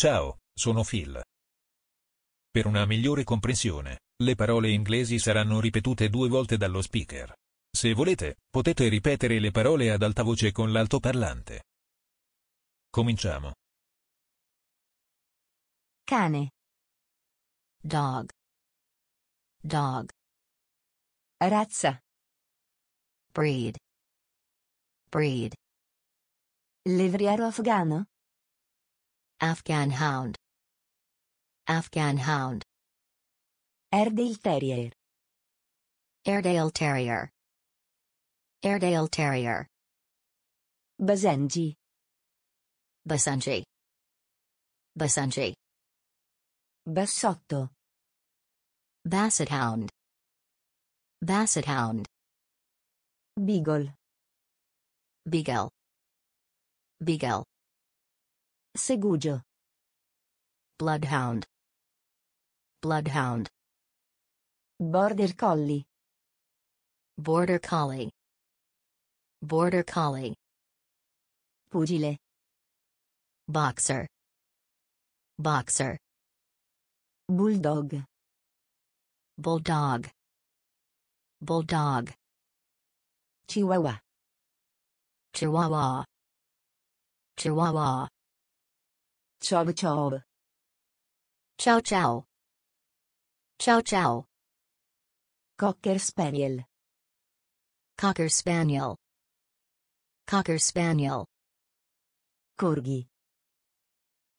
Ciao, sono Phil. Per una migliore comprensione, le parole inglesi saranno ripetute due volte dallo speaker. Se volete, potete ripetere le parole ad alta voce con l'altoparlante. Cominciamo. Cane. Dog. Dog. Razza. Breed. Breed. Levriero afghano? Afghan Hound. Afghan Hound. Airedale Terrier. Airedale Terrier. Airedale Terrier. Basenji. Basenji. Basenji. Bassotto. Basset Hound. Basset Hound. Beagle. Beagle. Beagle. Seguja. Bloodhound. Bloodhound. Border collie. Border collie. Border collie. Pugile. Boxer. Boxer. Bulldog. Bulldog. Bulldog. Chihuahua. Chihuahua. Chihuahua. Chob chob. Ciao ciao. Ciao ciao. Cocker spaniel. Cocker spaniel. Cocker spaniel. Corgi.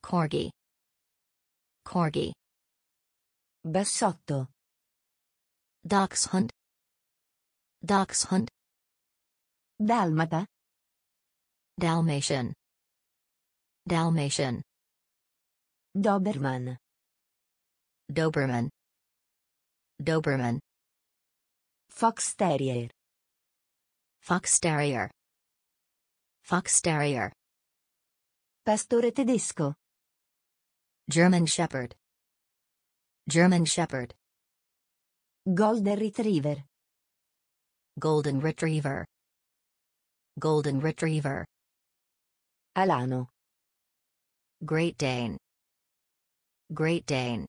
Corgi. Corgi. Bassotto. Dachshund. Dachshund. Dalmata. Dalmatian. Dalmatian. Doberman. Doberman. Doberman. Fox Terrier. Fox Terrier. Fox Terrier. Pastore tedesco. German Shepherd. German Shepherd. Golden Retriever. Golden Retriever. Golden Retriever. Alano. Great Dane. Great Dane.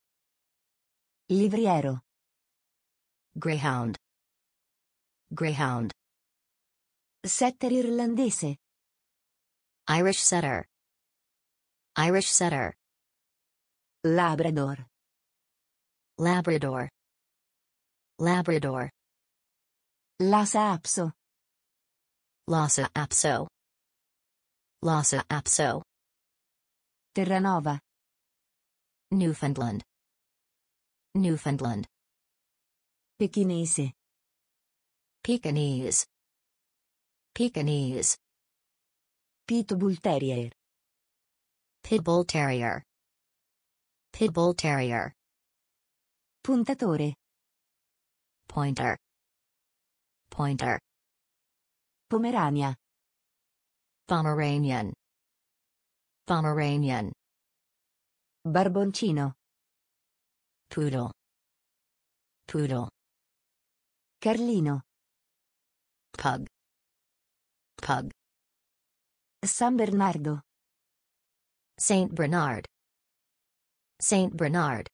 Livriero. Greyhound. Greyhound. Setter irlandese. Irish setter. Irish setter. Labrador. Labrador. Labrador. Lhasa apso. Lhasa apso. Lhasa apso. Terranova. Newfoundland. Newfoundland. Pekinese. Pekinese. Pekinese. Pitbull Terrier. Pitbull Terrier. Pitbull Terrier. Puntatore. Pointer. Pointer. Pomerania. Pomeranian. Pomeranian. Barboncino. Poodle. Poodle. Carlino. Pug. Pug. San Bernardo. Saint Bernard. Saint Bernard.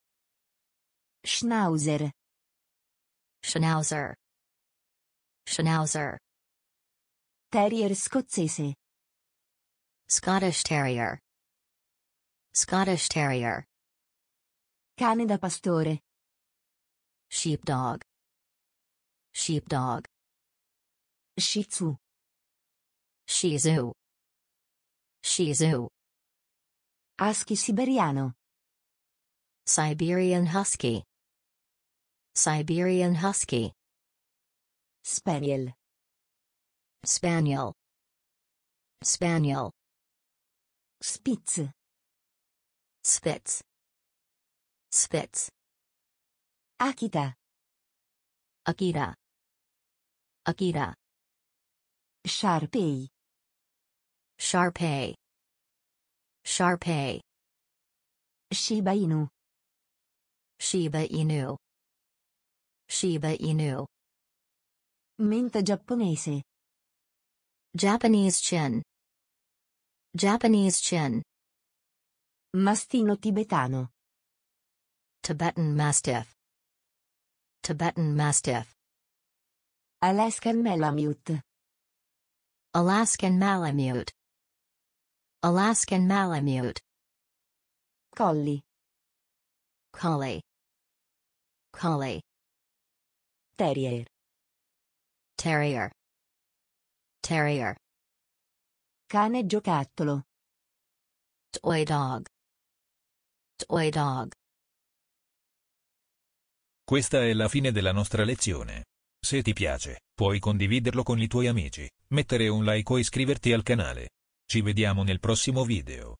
Schnauzer. Schnauzer. Schnauzer. Terrier scozzese. Scottish Terrier. Scottish Terrier. Cane da pastore. Sheepdog. Sheepdog. Shih Tzu. Shih Tzu. Shih Tzu. Husky siberiano. Siberian Husky. Siberian Husky. Spaniel. Spaniel. Spaniel. Spitz. Spitz. Spitz. Akita. Akira. Akira. Sharpei. Sharpei. Sharpei. Shiba Inu. Shiba Inu. Shiba Inu. Menta giapponese. Japanese chin. Japanese chin. Mastino tibetano. Tibetan Mastiff. Tibetan Mastiff. Alaskan Malamute. Alaskan Malamute. Alaskan Malamute. Collie. Collie. Collie. Terrier. Terrier. Terrier. Cane giocattolo. Toy dog. Toy dog. Questa è la fine della nostra lezione. Se ti piace, puoi condividerlo con i tuoi amici, mettere un like o iscriverti al canale. Ci vediamo nel prossimo video.